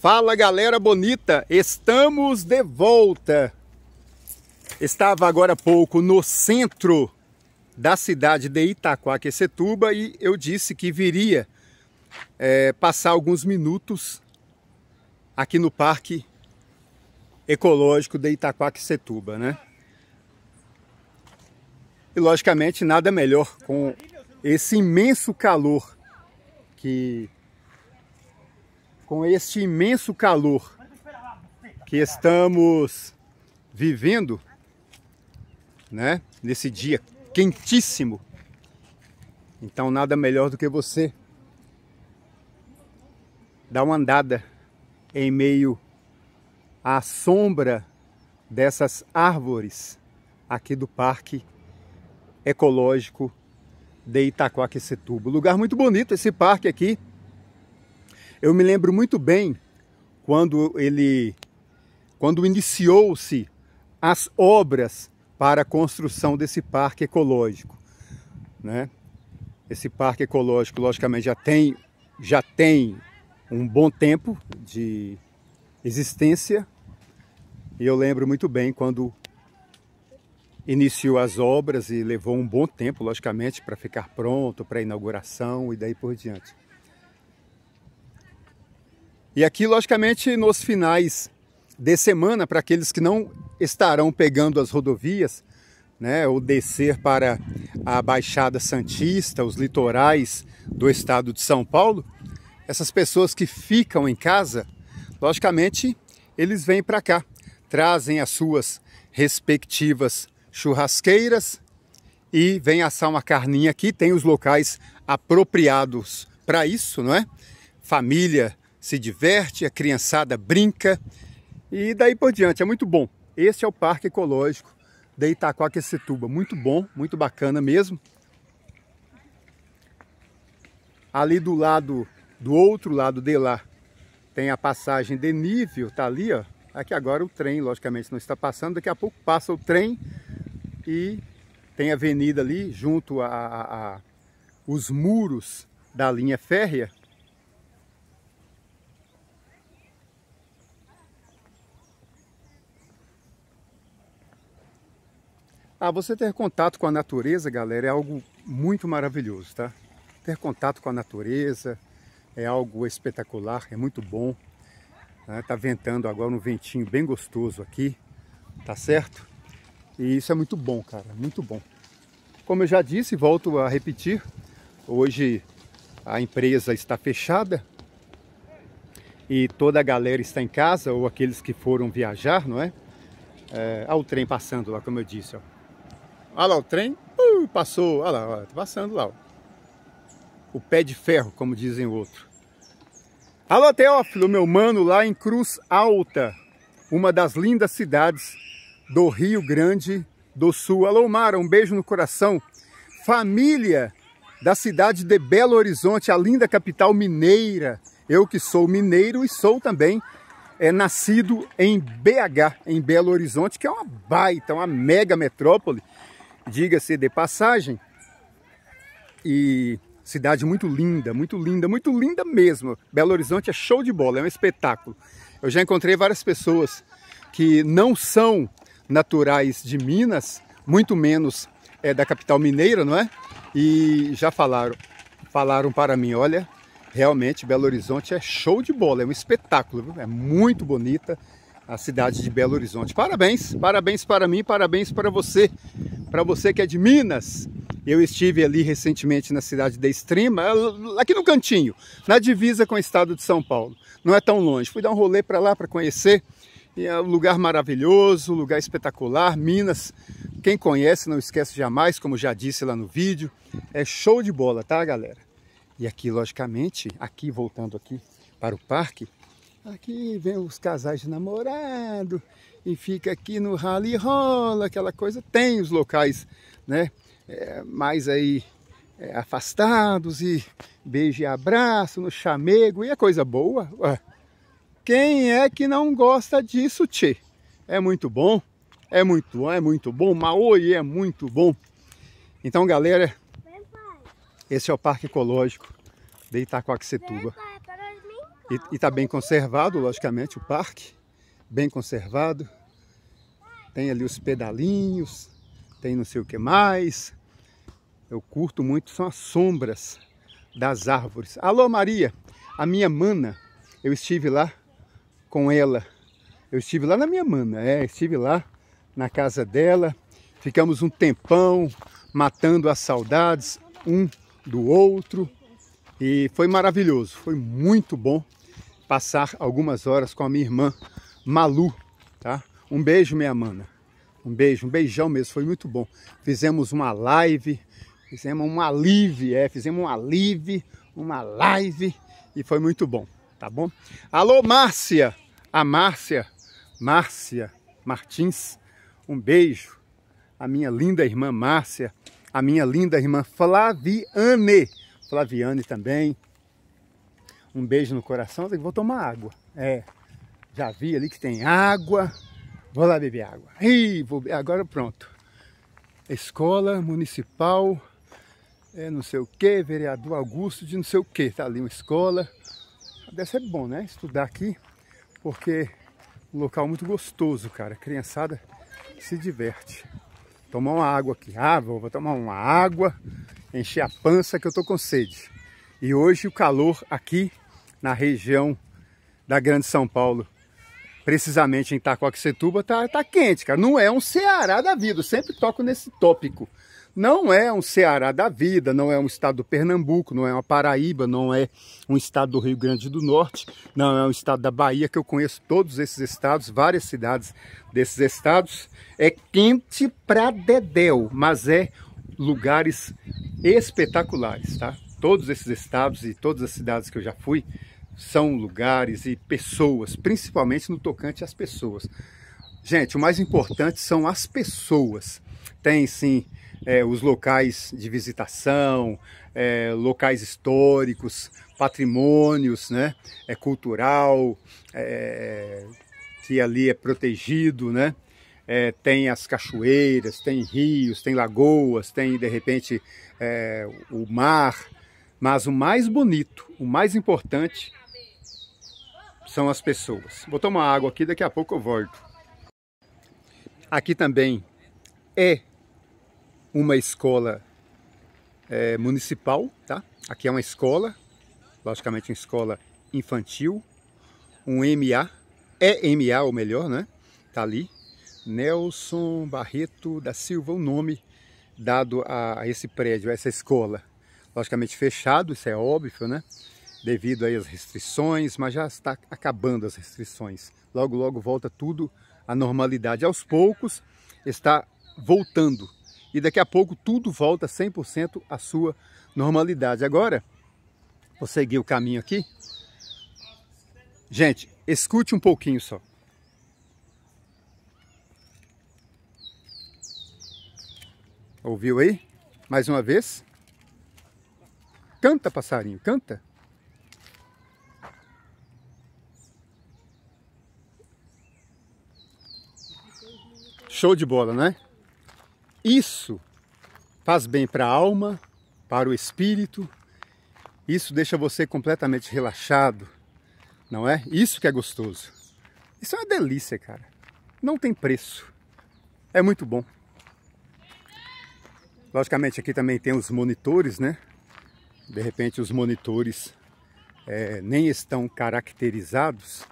Fala galera bonita, estamos de volta. Estava agora há pouco no centro da cidade de Itaquaquecetuba e eu disse que viria é, passar alguns minutos aqui no Parque Ecológico de Itaquaquecetuba, né? E logicamente nada melhor com esse imenso calor que com este imenso calor que estamos vivendo, né? Nesse dia quentíssimo. Então nada melhor do que você dar uma andada em meio à sombra dessas árvores aqui do Parque Ecológico de Itaquaquecetuba. Lugar muito bonito esse parque aqui. Eu me lembro muito bem quando ele quando iniciou-se as obras para a construção desse parque ecológico, né? Esse parque ecológico, logicamente, já tem já tem um bom tempo de existência. E eu lembro muito bem quando iniciou as obras e levou um bom tempo, logicamente, para ficar pronto, para inauguração e daí por diante. E aqui, logicamente, nos finais de semana, para aqueles que não estarão pegando as rodovias, né, ou descer para a Baixada Santista, os litorais do estado de São Paulo, essas pessoas que ficam em casa, logicamente, eles vêm para cá, trazem as suas respectivas churrasqueiras e vêm assar uma carninha aqui. Tem os locais apropriados para isso, não é? Família se diverte, a criançada brinca e daí por diante. É muito bom. Esse é o Parque Ecológico de Itacoaquecetuba. Muito bom, muito bacana mesmo. Ali do lado, do outro lado de lá, tem a passagem de nível, tá ali, ó. Aqui agora o trem, logicamente, não está passando. Daqui a pouco passa o trem e tem a avenida ali, junto a, a, a os muros da linha férrea, Ah, você ter contato com a natureza, galera, é algo muito maravilhoso, tá? Ter contato com a natureza é algo espetacular, é muito bom. Né? Tá ventando agora um ventinho bem gostoso aqui, tá certo? E isso é muito bom, cara, muito bom. Como eu já disse, volto a repetir, hoje a empresa está fechada e toda a galera está em casa ou aqueles que foram viajar, não é? é olha o trem passando lá, como eu disse, ó. Olha lá, o trem uh, passou. Olha lá, olha, tá passando lá. Ó. O pé de ferro, como dizem o outro. Alô, Teófilo, meu mano, lá em Cruz Alta, uma das lindas cidades do Rio Grande do Sul. Alô, Mara, um beijo no coração. Família da cidade de Belo Horizonte, a linda capital mineira. Eu que sou mineiro e sou também é nascido em BH, em Belo Horizonte, que é uma baita, uma mega metrópole diga-se de passagem. E cidade muito linda, muito linda, muito linda mesmo. Belo Horizonte é show de bola, é um espetáculo. Eu já encontrei várias pessoas que não são naturais de Minas, muito menos é, da capital mineira, não é? E já falaram, falaram para mim, olha, realmente Belo Horizonte é show de bola, é um espetáculo, é muito bonita, a cidade de Belo Horizonte. Parabéns, parabéns para mim, parabéns para você, para você que é de Minas. Eu estive ali recentemente na cidade da Extrema, aqui no cantinho, na divisa com o estado de São Paulo. Não é tão longe. Fui dar um rolê para lá para conhecer. E é um lugar maravilhoso, um lugar espetacular. Minas, quem conhece não esquece jamais, como já disse lá no vídeo. É show de bola, tá, galera? E aqui, logicamente, aqui voltando aqui para o parque, Aqui vem os casais de namorado e fica aqui no rally rola, aquela coisa. Tem os locais, né? É, mais aí é, afastados e beijo e abraço no chamego e é coisa boa. Ué. Quem é que não gosta disso, tchê? É muito bom, é muito, é muito bom, Maui é muito bom. Então, galera, esse é o Parque Ecológico de Itacoaxetuba. E está bem conservado, logicamente, o parque, bem conservado. Tem ali os pedalinhos, tem não sei o que mais. Eu curto muito, são as sombras das árvores. Alô Maria, a minha mana, eu estive lá com ela. Eu estive lá na minha mana, é, estive lá na casa dela. Ficamos um tempão matando as saudades um do outro. E foi maravilhoso, foi muito bom passar algumas horas com a minha irmã Malu, tá? Um beijo, minha mana. Um beijo, um beijão mesmo, foi muito bom. Fizemos uma live, fizemos uma live, é, fizemos uma live, uma live e foi muito bom, tá bom? Alô, Márcia, a Márcia, Márcia Martins, um beijo. A minha linda irmã Márcia, a minha linda irmã Flaviane, Flaviane também, um beijo no coração, vou tomar água. É, já vi ali que tem água, vou lá beber água. Ih, vou, agora pronto. Escola municipal, é não sei o que, vereador Augusto de não sei o que, tá ali uma escola. Deve ser bom, né? Estudar aqui, porque um local muito gostoso, cara. A criançada se diverte. Tomar uma água aqui. Ah, vou tomar uma água, encher a pança que eu tô com sede. E hoje o calor aqui na região da Grande São Paulo, precisamente em Itacoaxetuba, tá, tá quente, cara. Não é um Ceará da vida, eu sempre toco nesse tópico. Não é um Ceará da vida, não é um estado do Pernambuco, não é uma Paraíba, não é um estado do Rio Grande do Norte, não é um estado da Bahia, que eu conheço todos esses estados, várias cidades desses estados. É quente pra dedéu, mas é lugares espetaculares, tá? todos esses estados e todas as cidades que eu já fui são lugares e pessoas, principalmente no tocante às pessoas. Gente, o mais importante são as pessoas. Tem sim é, os locais de visitação, é, locais históricos, patrimônios, né? É cultural, é, que ali é protegido, né? É, tem as cachoeiras, tem rios, tem lagoas, tem de repente é, o mar, mas o mais bonito, o mais importante são as pessoas. Vou tomar água aqui, daqui a pouco eu volto. Aqui também é uma escola é, municipal, tá? Aqui é uma escola, logicamente uma escola infantil, um MA, é MA ou melhor, né? Tá ali, Nelson Barreto da Silva, o nome dado a esse prédio, a essa escola logicamente fechado, isso é óbvio, né? Devido aí às restrições, mas já está acabando as restrições. Logo, logo volta tudo à normalidade. Aos poucos está voltando e daqui a pouco tudo volta 100% à sua normalidade. Agora, vou seguir o caminho aqui. Gente, escute um pouquinho só. Ouviu aí? Mais uma vez. Canta, passarinho, canta. Show de bola, né? Isso faz bem para a alma, para o espírito. Isso deixa você completamente relaxado, não é? Isso que é gostoso. Isso é uma delícia, cara. Não tem preço. É muito bom. Logicamente aqui também tem os monitores, né? de repente os monitores é, nem estão caracterizados,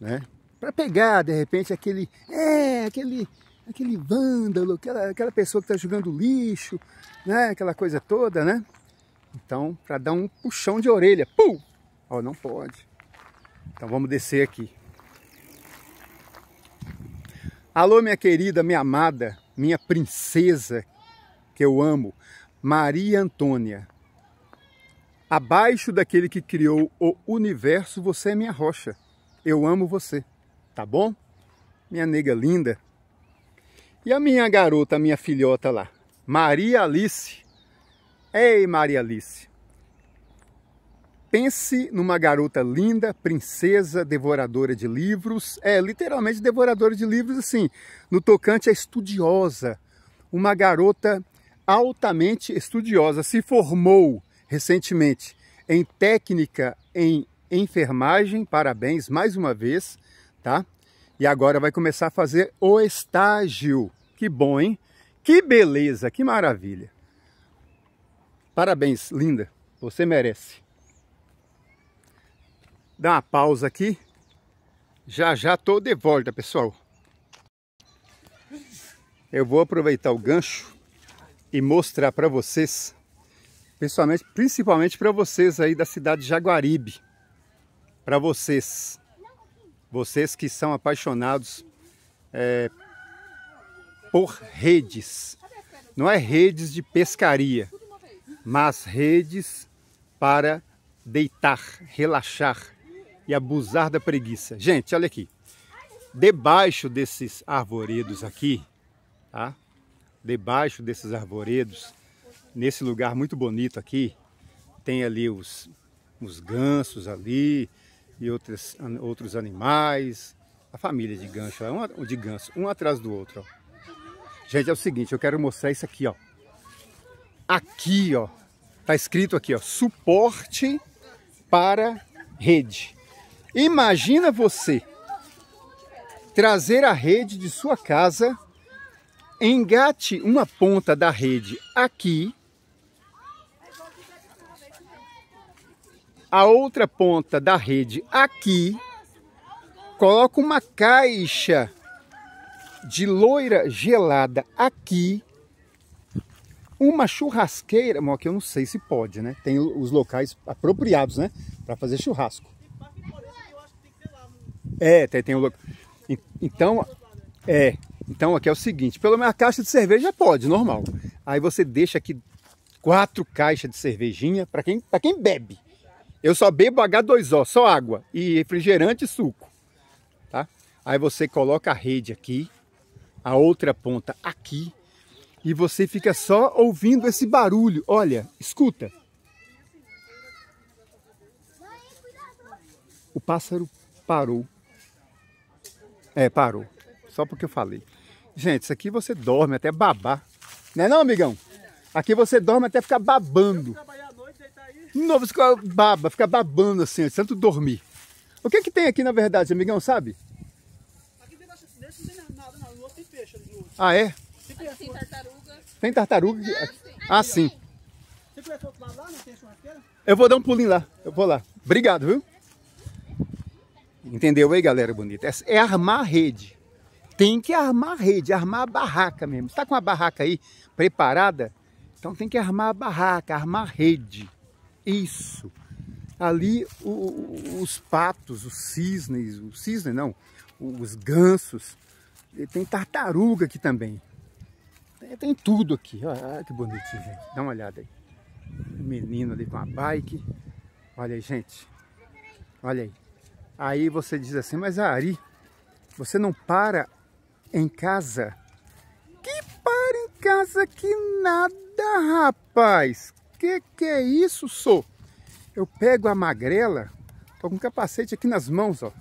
né? Para pegar, de repente, aquele, é, aquele, aquele vândalo, aquela, aquela pessoa que está jogando lixo, né? Aquela coisa toda, né? Então, para dar um puxão de orelha, pum! Ó, não pode. Então vamos descer aqui. Alô, minha querida, minha amada, minha princesa, que eu amo, Maria Antônia. Abaixo daquele que criou o universo, você é minha rocha. Eu amo você, tá bom? Minha nega linda. E a minha garota, minha filhota lá, Maria Alice. Ei, Maria Alice. Pense numa garota linda, princesa, devoradora de livros. É, literalmente devoradora de livros, assim, no tocante a é estudiosa. Uma garota altamente estudiosa, se formou recentemente em técnica em enfermagem, parabéns mais uma vez, tá? E agora vai começar a fazer o estágio. Que bom, hein? Que beleza, que maravilha. Parabéns, linda. Você merece. Dá uma pausa aqui. Já já tô de volta, pessoal. Eu vou aproveitar o gancho e mostrar para vocês Principalmente, principalmente para vocês aí da cidade de Jaguaribe. Para vocês. Vocês que são apaixonados é, por redes. Não é redes de pescaria, mas redes para deitar, relaxar e abusar da preguiça. Gente, olha aqui. Debaixo desses arvoredos aqui, tá? Debaixo desses arvoredos nesse lugar muito bonito aqui, tem ali os, os gansos ali e outros, outros animais, a família de gancho, é um, de ganso, um atrás do outro. Ó. Gente, é o seguinte, eu quero mostrar isso aqui, ó. Aqui, ó, tá escrito aqui, ó, suporte para rede. Imagina você trazer a rede de sua casa, engate uma ponta da rede aqui a outra ponta da rede aqui, coloco uma caixa de loira gelada aqui, uma churrasqueira, bom, aqui eu não sei se pode, né? Tem os locais apropriados, né? Para fazer churrasco. É, tem, tem local. Então, é. Então aqui é o seguinte, pelo menos a caixa de cerveja pode, normal. Aí você deixa aqui quatro caixas de cervejinha para quem, pra quem bebe. Eu só bebo H2O, só água e refrigerante e suco, tá? Aí você coloca a rede aqui, a outra ponta aqui e você fica só ouvindo esse barulho. Olha, escuta. O pássaro parou. É, parou. Só porque eu falei. Gente, isso aqui você dorme até babar. Não é não, amigão? Aqui você dorme até ficar babando novo, você fica baba, fica babando assim, tanto dormir. O que é que tem aqui na verdade, amigão, sabe? Aqui dentro desse não tem nada, não. No outro tem peixe ali no outro. Ah, é? Tem, tem tartaruga. Tem tartaruga? Não, tem. Ah, sim. Você conhece outro lado lá, não tem churrasqueira? Eu vou dar um pulinho lá, eu vou lá. Obrigado, viu? Entendeu aí, galera bonita? É armar a rede. Tem que armar a rede, armar a barraca mesmo. Você Está com a barraca aí preparada? Então tem que armar a barraca, armar a rede. Isso. Ali o, o, os patos, os cisnes, os cisnes não, os gansos, tem tartaruga aqui também. Tem, tem tudo aqui. Olha que bonitinho gente. Dá uma olhada aí. O menino ali com a bike. Olha aí, gente. Olha aí. Aí você diz assim, mas Ari, você não para em casa? Que para em casa que nada, rapaz! que que é isso, sou? Eu pego a magrela, tô com um capacete aqui nas mãos, ó.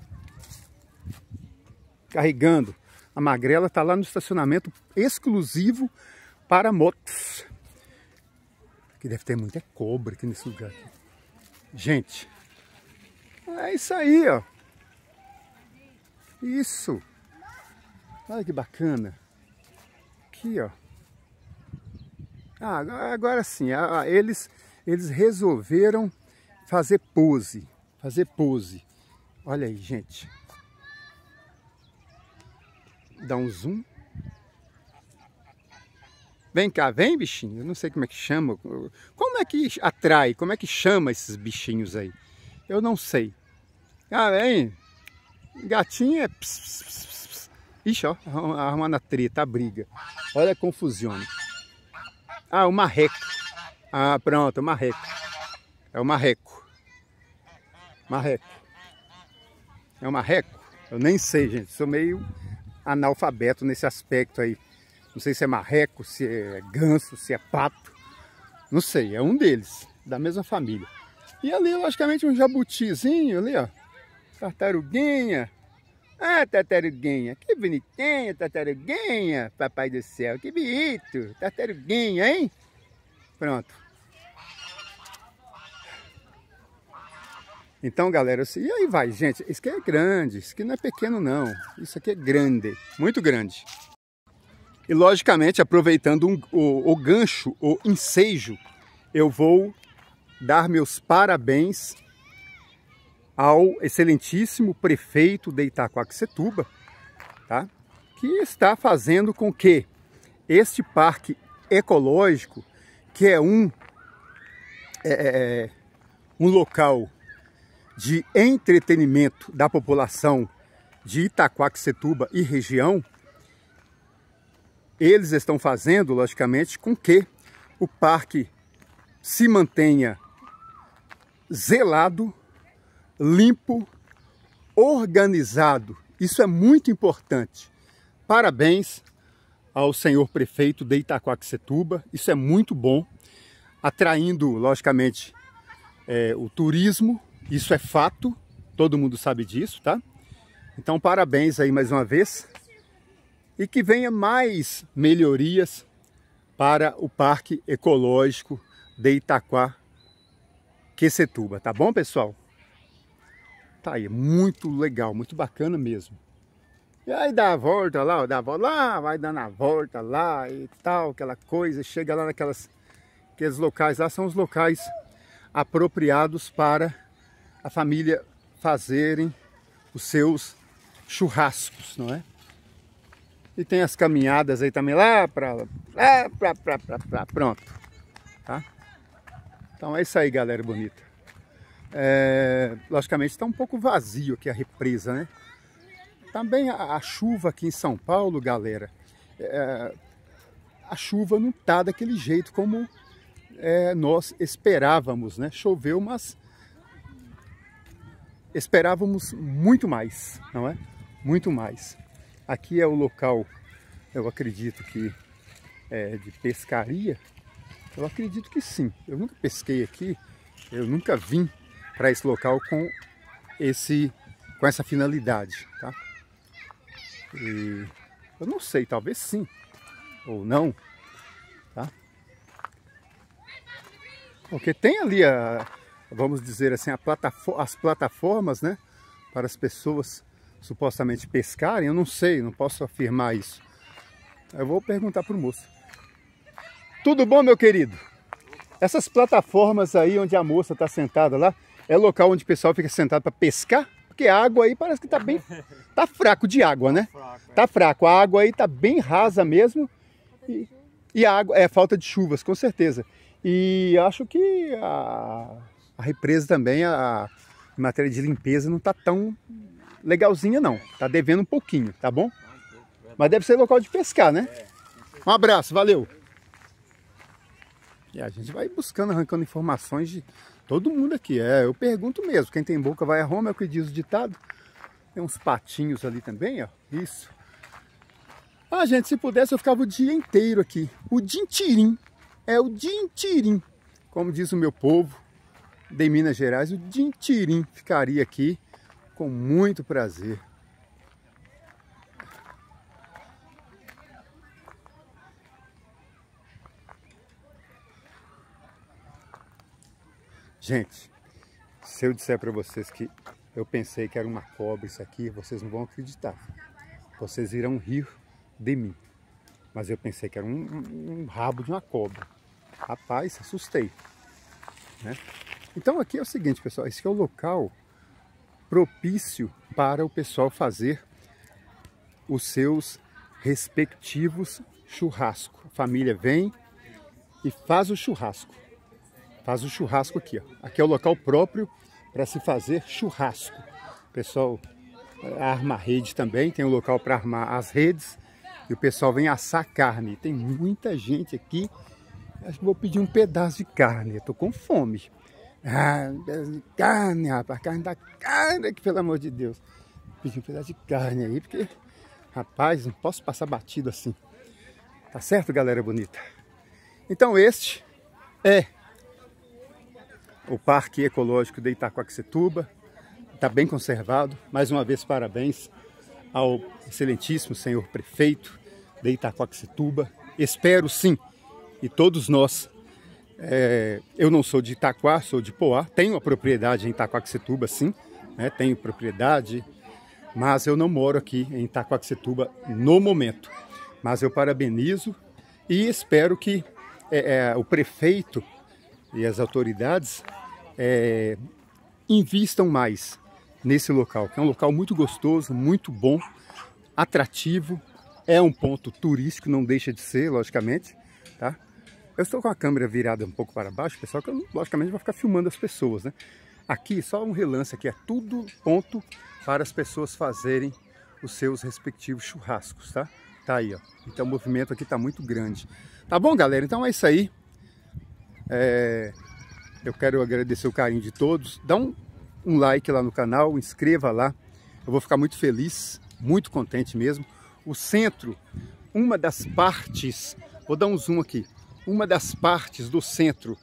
Carregando. A magrela tá lá no estacionamento exclusivo para motos. Aqui deve ter muita cobra aqui nesse lugar. Aqui. Gente, é isso aí, ó. Isso. Olha que bacana. Aqui, ó. Ah, agora sim, eles, eles resolveram fazer pose, fazer pose. Olha aí, gente. Dá um zoom. Vem cá, vem bichinho. Eu não sei como é que chama. Como é que atrai? Como é que chama esses bichinhos aí? Eu não sei. Ah, vem. Gatinho é... Ixi, ó, arrumando a treta, a briga. Olha a confusão. Ah, o marreco. Ah, pronto, o marreco. É o marreco. Marreco. É o marreco? Eu nem sei, gente. Sou meio analfabeto nesse aspecto aí. Não sei se é marreco, se é ganso, se é pato. Não sei, é um deles, da mesma família. E ali, logicamente, um jabutizinho ali, ó. Tartaruguinha. Ah, tartaruguinha, que bonitinha, tartaruguinha, papai do céu, que bonito, tartaruguinha, hein? Pronto. Então, galera, e aí vai, gente, isso aqui é grande, isso aqui não é pequeno não, isso aqui é grande, muito grande. E, logicamente, aproveitando um, o, o gancho, o ensejo, eu vou dar meus parabéns ao excelentíssimo prefeito de Itacoaxetuba, tá? que está fazendo com que este parque ecológico, que é um, é, é, é um local de entretenimento da população de Itaquaquecetuba e região, eles estão fazendo, logicamente, com que o parque se mantenha zelado limpo, organizado. Isso é muito importante. Parabéns ao senhor prefeito de Itacoaxetuba. Isso é muito bom, atraindo, logicamente, é, o turismo. Isso é fato, todo mundo sabe disso, tá? Então, parabéns aí mais uma vez. E que venha mais melhorias para o Parque Ecológico de Itaquá, Quecetuba, tá bom, pessoal? Tá aí, muito legal, muito bacana mesmo. E aí dá a volta lá, dá a volta lá, vai dando a volta lá e tal, aquela coisa, chega lá naquelas aqueles locais lá são os locais apropriados para a família fazerem os seus churrascos, não é? E tem as caminhadas aí também lá para lá, pra, pra, pra, pra, pronto, tá? Então é isso aí, galera bonita. É, logicamente está um pouco vazio aqui a represa, né? Também tá a, a chuva aqui em São Paulo, galera, é, a chuva não tá daquele jeito como é, nós esperávamos, né? Choveu, mas esperávamos muito mais, não é? Muito mais. Aqui é o local, eu acredito que é, de pescaria. Eu acredito que sim. Eu nunca pesquei aqui, eu nunca vim para esse local com, esse, com essa finalidade. Tá? E eu não sei, talvez sim ou não. Tá? Porque tem ali a, vamos dizer assim, plataforma, as plataformas né, para as pessoas supostamente pescarem, eu não sei, não posso afirmar isso. Eu vou perguntar para o moço. Tudo bom, meu querido? Essas plataformas aí onde a moça está sentada lá, é local onde o pessoal fica sentado para pescar? Porque a água aí parece que tá bem. tá fraco de água, né? Tá fraco, é. tá fraco. A água aí tá bem rasa mesmo. E, e, a água. É falta de chuvas, com certeza. E acho que a, a represa também, a, em matéria de limpeza, não tá tão legalzinha, não. Tá devendo um pouquinho, tá bom? Mas deve ser local de pescar, né? É. Um abraço, valeu! E a gente vai buscando, arrancando informações de todo mundo aqui. É, eu pergunto mesmo, quem tem boca vai a Roma, é o que diz o ditado. Tem uns patinhos ali também, ó. Isso. Ah, gente, se pudesse eu ficava o dia inteiro aqui. O dintirim. É o dintirim. Como diz o meu povo de Minas Gerais, o dintirim ficaria aqui com muito prazer. Gente, se eu disser para vocês que eu pensei que era uma cobra isso aqui, vocês não vão acreditar. Vocês irão rir de mim. Mas eu pensei que era um, um, rabo de uma cobra. Rapaz, assustei. Né? Então aqui é o seguinte, pessoal. Esse é o local propício para o pessoal fazer os seus respectivos churrasco. A família vem e faz o churrasco faz o churrasco aqui. Ó. Aqui é o local próprio para se fazer churrasco. O pessoal eh, arma a rede também, tem um local para armar as redes e o pessoal vem assar carne. Tem muita gente aqui. Acho que vou pedir um pedaço de carne, eu com fome. Ah, um pedaço de carne, rapaz, carne da carne, que pelo amor de Deus. Vou pedir um pedaço de carne aí, porque, rapaz, não posso passar batido assim. Tá certo, galera bonita? Então este é o Parque Ecológico de Itacoaxetuba. Está bem conservado. Mais uma vez, parabéns ao excelentíssimo senhor prefeito de Itacoaxetuba. Espero sim, e todos nós, é, eu não sou de Itaquá, sou de Poá, tenho a propriedade em Itacoaxetuba, sim, né, tenho propriedade, mas eu não moro aqui em Itacoaxetuba no momento. Mas eu parabenizo e espero que é, é, o prefeito e as autoridades é, invistam mais nesse local, que é um local muito gostoso, muito bom, atrativo, é um ponto turístico, não deixa de ser, logicamente, tá? Eu estou com a câmera virada um pouco para baixo, pessoal, que eu, logicamente vai ficar filmando as pessoas, né? Aqui, só um relance aqui, é tudo ponto para as pessoas fazerem os seus respectivos churrascos, tá? Tá aí, ó. Então o movimento aqui tá muito grande. Tá bom, galera? Então é isso aí. É, eu quero agradecer o carinho de todos. Dá um, um like lá no canal, inscreva lá. Eu vou ficar muito feliz, muito contente mesmo. O centro, uma das partes, vou dar um zoom aqui, uma das partes do centro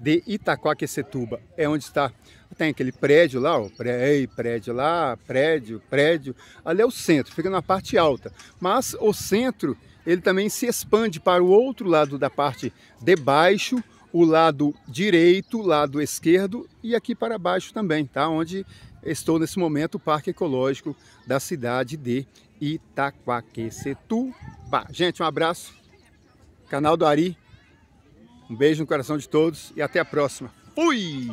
de Itaquaquecetuba é onde está. Tem aquele prédio lá, ó, prédio, prédio lá, prédio, prédio. Ali é o centro, fica na parte alta. Mas o centro, ele também se expande para o outro lado da parte de baixo o lado direito, lado esquerdo e aqui para baixo também, tá? Onde estou nesse momento, o Parque Ecológico da cidade de Itaquaquecetuba. Gente, um abraço, canal do Ari, um beijo no coração de todos e até a próxima. Fui!